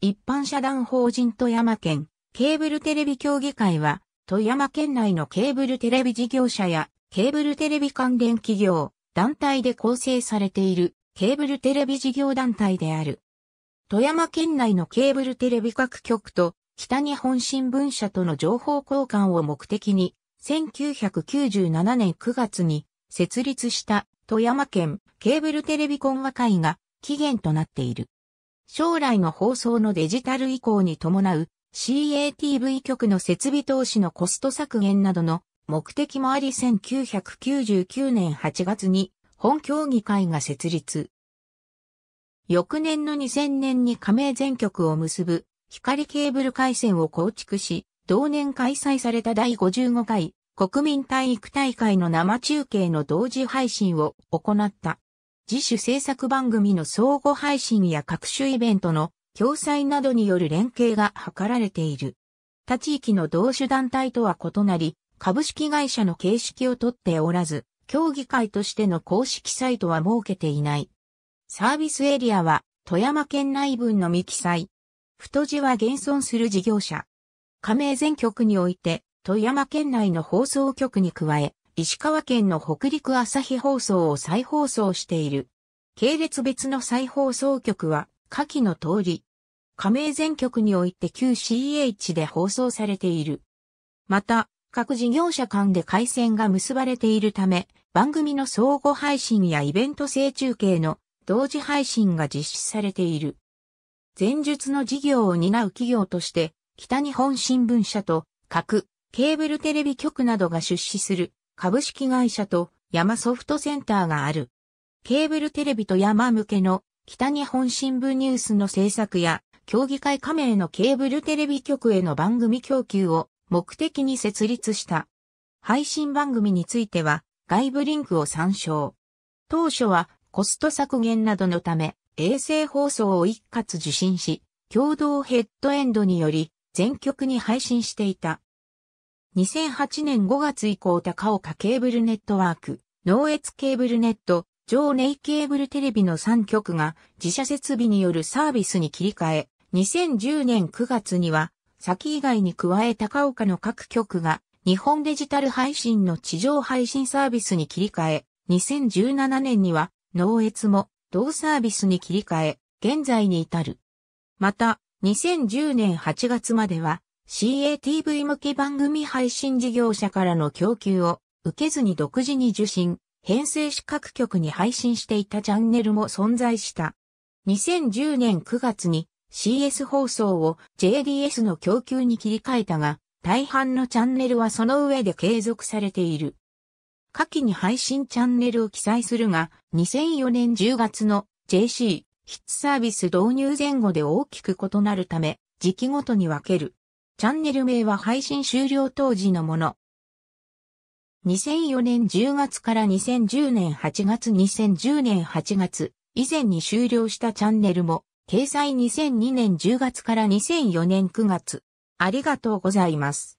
一般社団法人富山県ケーブルテレビ協議会は、富山県内のケーブルテレビ事業者やケーブルテレビ関連企業、団体で構成されているケーブルテレビ事業団体である。富山県内のケーブルテレビ各局と北日本新聞社との情報交換を目的に、1997年9月に設立した富山県ケーブルテレビ懇話会が期限となっている。将来の放送のデジタル移行に伴う CATV 局の設備投資のコスト削減などの目的もあり1999年8月に本協議会が設立。翌年の2000年に加盟全局を結ぶ光ケーブル回線を構築し、同年開催された第55回国民体育大会の生中継の同時配信を行った。自主制作番組の相互配信や各種イベントの共催などによる連携が図られている。他地域の同種団体とは異なり、株式会社の形式をとっておらず、協議会としての公式サイトは設けていない。サービスエリアは富山県内分の未記載。太字は現存する事業者。加盟全局において富山県内の放送局に加え、石川県の北陸朝日放送を再放送している。系列別の再放送局は、下記の通り、加盟全局において旧 CH で放送されている。また、各事業者間で回線が結ばれているため、番組の相互配信やイベント性中継の同時配信が実施されている。前述の事業を担う企業として、北日本新聞社と各ケーブルテレビ局などが出資する株式会社と山ソフトセンターがある。ケーブルテレビと山向けの北日本新聞ニュースの制作や協議会加盟のケーブルテレビ局への番組供給を目的に設立した。配信番組については外部リンクを参照。当初はコスト削減などのため衛星放送を一括受信し、共同ヘッドエンドにより全局に配信していた。2008年5月以降高岡ケーブルネットワーク、農越ケーブルネット、上ネイケーブルテレビの3局が自社設備によるサービスに切り替え、2010年9月には、先以外に加え高岡の各局が日本デジタル配信の地上配信サービスに切り替え、2017年には、農越も同サービスに切り替え、現在に至る。また、2010年8月までは、CATV 向け番組配信事業者からの供給を受けずに独自に受信、編成し各局に配信していたチャンネルも存在した。2010年9月に CS 放送を JDS の供給に切り替えたが、大半のチャンネルはその上で継続されている。下記に配信チャンネルを記載するが、2004年10月の JC ヒッツサービス導入前後で大きく異なるため、時期ごとに分ける。チャンネル名は配信終了当時のもの。2004年10月から2010年8月2010年8月以前に終了したチャンネルも掲載2002年10月から2004年9月。ありがとうございます。